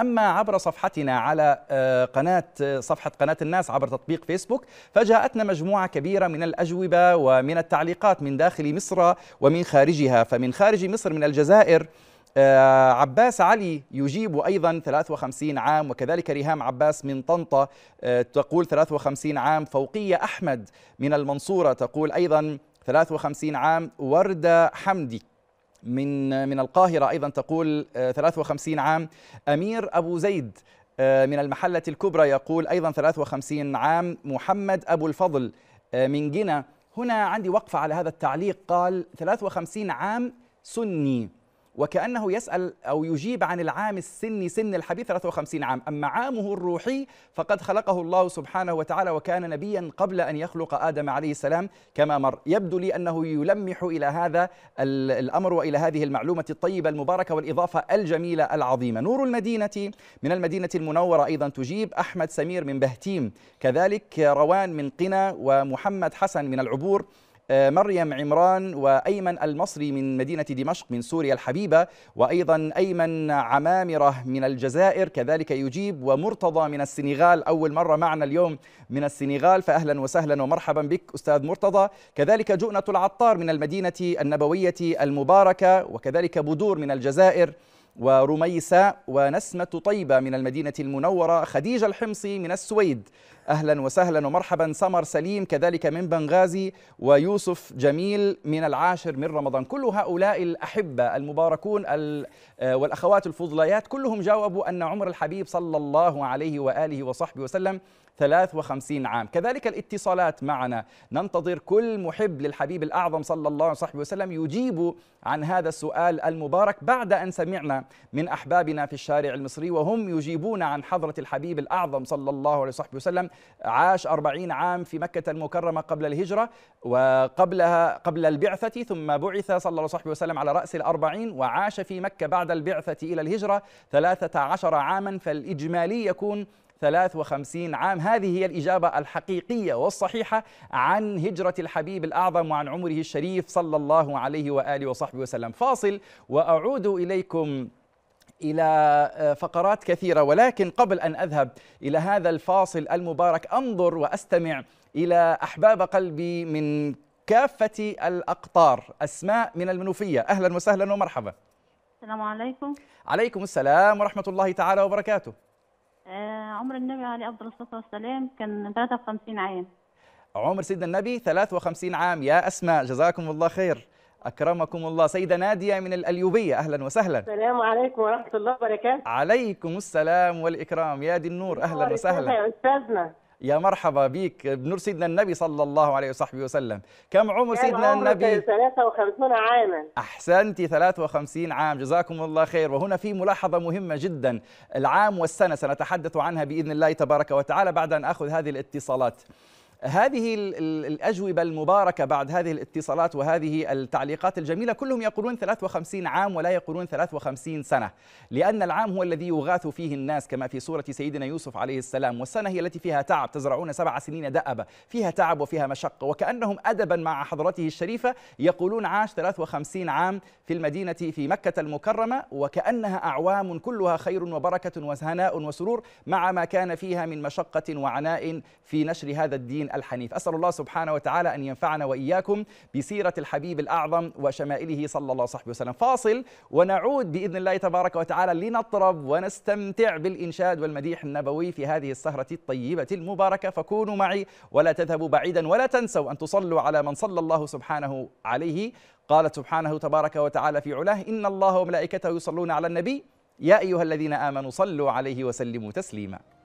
أما عبر صفحتنا على آه، قناة آه، صفحة قناة الناس عبر تطبيق فيسبوك فجاءتنا مجموعة كبيرة من الأجوبة ومن التعليقات من داخل مصر ومن خارجها فمن خارج مصر من الجزائر آه، عباس علي يجيب أيضا 53 عام وكذلك ريهام عباس من طنطا تقول 53 عام فوقية أحمد من المنصورة تقول أيضا 53 عام وردة حمدي من من القاهرة أيضا تقول 53 آه، عام أمير أبو زيد آه، من المحلة الكبرى يقول أيضا 53 عام محمد أبو الفضل آه، من جنة هنا عندي وقفة على هذا التعليق قال 53 عام سني وكأنه يسأل أو يجيب عن العام السني سن الحبيب 53 عام أما عامه الروحي فقد خلقه الله سبحانه وتعالى وكان نبيا قبل أن يخلق آدم عليه السلام كما مر يبدو لي أنه يلمح إلى هذا الأمر وإلى هذه المعلومة الطيبة المباركة والإضافة الجميلة العظيمة نور المدينة من المدينة المنورة أيضا تجيب أحمد سمير من بهتيم كذلك روان من قنا ومحمد حسن من العبور آه، مريم عمران وأيمن المصري من مدينة دمشق من سوريا الحبيبة وأيضا أيمن عمامرة من الجزائر كذلك يجيب ومرتضى من السنغال أول مرة معنا اليوم من السنغال فأهلا وسهلا ومرحبا بك أستاذ مرتضى كذلك جؤنة العطار من المدينة النبوية المباركة وكذلك بدور من الجزائر ورميساء ونسمة طيبة من المدينة المنورة خديجة الحمصي من السويد أهلا وسهلا ومرحبا سمر سليم كذلك من بنغازي ويوسف جميل من العاشر من رمضان كل هؤلاء الأحبة المباركون آه، والأخوات الفضليات كلهم جاوبوا أن عمر الحبيب صلى الله عليه وآله وصحبه وسلم 53 عام كذلك الاتصالات معنا ننتظر كل محب للحبيب الأعظم صلى الله عليه وسلم يجيب عن هذا السؤال المبارك بعد أن سمعنا من أحبابنا في الشارع المصري وهم يجيبون عن حضرة الحبيب الأعظم صلى الله عليه وسلم عاش أربعين عام في مكة المكرمة قبل الهجرة وقبلها قبل البعثة ثم بعث صلى الله عليه وسلم على رأس الأربعين وعاش في مكة بعد البعثة إلى الهجرة ثلاثة عشر عاما فالإجمالي يكون 53 عام هذه هي الإجابة الحقيقية والصحيحة عن هجرة الحبيب الأعظم وعن عمره الشريف صلى الله عليه وآله وصحبه وسلم فاصل وأعود إليكم إلى آه، فقرات كثيرة ولكن قبل أن أذهب إلى هذا الفاصل المبارك أنظر وأستمع إلى أحباب قلبي من كافة الأقطار أسماء من المنوفية أهلا وسهلا ومرحبا السلام عليكم عليكم السلام ورحمة الله تعالى وبركاته آه، عمر النبي عليه أفضل الصلاة والسلام كان 53 عام عمر سيدنا النبي 53 عام يا أسماء جزاكم الله خير أكرمكم الله سيدة نادية من الأليوبية أهلا وسهلا السلام عليكم ورحمة الله وبركاته عليكم السلام والإكرام يا دي النور أهلا وسهلا يا أستاذنا يا مرحبا بك بنور سيدنا النبي صلى الله عليه وصحبه وسلم كم عمر سيدنا النبي 53 عاما احسنتي 53 عام جزاكم الله خير وهنا في ملاحظه مهمه جدا العام والسنه سنتحدث عنها باذن الله تبارك وتعالى بعد ان اخذ هذه الاتصالات هذه الأجوبة المباركة بعد هذه الاتصالات وهذه التعليقات الجميلة كلهم يقولون 53 عام ولا يقولون 53 سنة لأن العام هو الذي يغاث فيه الناس كما في سورة سيدنا يوسف عليه السلام والسنة هي التي فيها تعب تزرعون سبع سنين دأبة فيها تعب وفيها مشقة وكأنهم أدبا مع حضرته الشريفة يقولون عاش 53 عام في المدينة في مكة المكرمة وكأنها أعوام كلها خير وبركة وهناء وسرور مع ما كان فيها من مشقة وعناء في نشر هذا الدين الحنيف أسأل الله سبحانه وتعالى أن ينفعنا وإياكم بسيرة الحبيب الأعظم وشمائله صلى الله وصحبه وسلم فاصل ونعود بإذن الله تبارك وتعالى لنطرب ونستمتع بالإنشاد والمديح النبوي في هذه السهرة الطيبة المباركة فكونوا معي ولا تذهبوا بعيدا ولا تنسوا أن تصلوا على من صلى الله سبحانه عليه قال سبحانه تبارك وتعالى في علاه إن الله وملائكته يصلون على النبي يا أيها الذين آمنوا صلوا عليه وسلموا تسليما